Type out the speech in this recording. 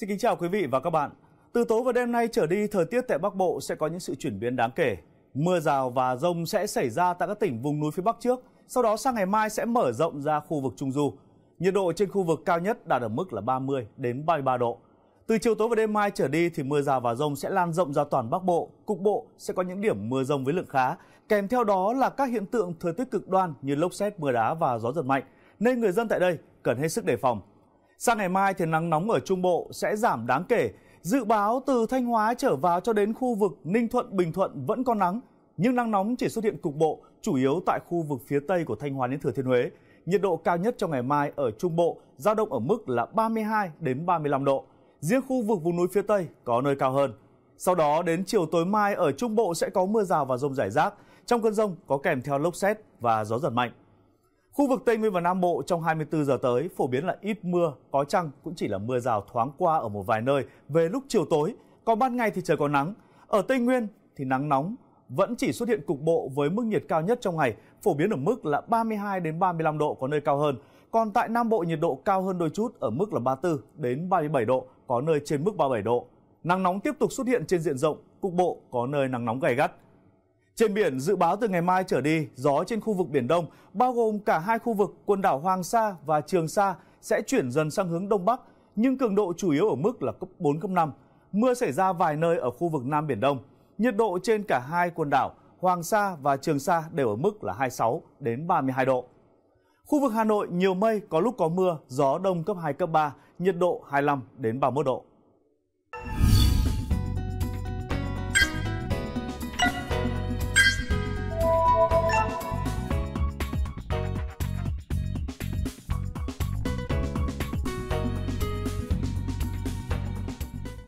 Xin kính chào quý vị và các bạn. Từ tối và đêm nay trở đi, thời tiết tại Bắc Bộ sẽ có những sự chuyển biến đáng kể. Mưa rào và rông sẽ xảy ra tại các tỉnh vùng núi phía Bắc trước, sau đó sang ngày mai sẽ mở rộng ra khu vực Trung Du. Nhiệt độ trên khu vực cao nhất đạt ở mức là 30 đến 33 độ. Từ chiều tối và đêm mai trở đi thì mưa rào và rông sẽ lan rộng ra toàn Bắc Bộ, cục bộ sẽ có những điểm mưa rông với lượng khá, kèm theo đó là các hiện tượng thời tiết cực đoan như lốc xét, mưa đá và gió giật mạnh, nên người dân tại đây cần hết sức đề phòng. Sang ngày mai thì nắng nóng ở Trung Bộ sẽ giảm đáng kể. Dự báo từ Thanh Hóa trở vào cho đến khu vực Ninh Thuận, Bình Thuận vẫn có nắng, nhưng nắng nóng chỉ xuất hiện cục bộ, chủ yếu tại khu vực phía Tây của Thanh Hóa đến Thừa Thiên Huế. Nhiệt độ cao nhất trong ngày mai ở Trung Bộ giao động ở mức là 32 đến 35 độ. Riêng khu vực vùng núi phía Tây có nơi cao hơn. Sau đó đến chiều tối mai ở Trung Bộ sẽ có mưa rào và rông rải rác. Trong cơn rông có kèm theo lốc xét và gió giật mạnh. Khu vực Tây Nguyên và Nam Bộ trong 24 giờ tới phổ biến là ít mưa, có chăng cũng chỉ là mưa rào thoáng qua ở một vài nơi về lúc chiều tối, còn ban ngày thì trời có nắng. Ở Tây Nguyên thì nắng nóng vẫn chỉ xuất hiện cục bộ với mức nhiệt cao nhất trong ngày, phổ biến ở mức là 32 đến 35 độ có nơi cao hơn. Còn tại Nam Bộ nhiệt độ cao hơn đôi chút ở mức là 34 đến 37 độ, có nơi trên mức 37 độ. Nắng nóng tiếp tục xuất hiện trên diện rộng, cục bộ có nơi nắng nóng gay gắt. Trên biển, dự báo từ ngày mai trở đi, gió trên khu vực Biển Đông, bao gồm cả hai khu vực quần đảo Hoàng Sa và Trường Sa sẽ chuyển dần sang hướng Đông Bắc, nhưng cường độ chủ yếu ở mức là cấp 4, cấp 5. Mưa xảy ra vài nơi ở khu vực Nam Biển Đông. Nhiệt độ trên cả hai quần đảo Hoàng Sa và Trường Sa đều ở mức là 26 đến 32 độ. Khu vực Hà Nội nhiều mây, có lúc có mưa, gió đông cấp 2 cấp 3, nhiệt độ 25 đến 31 độ.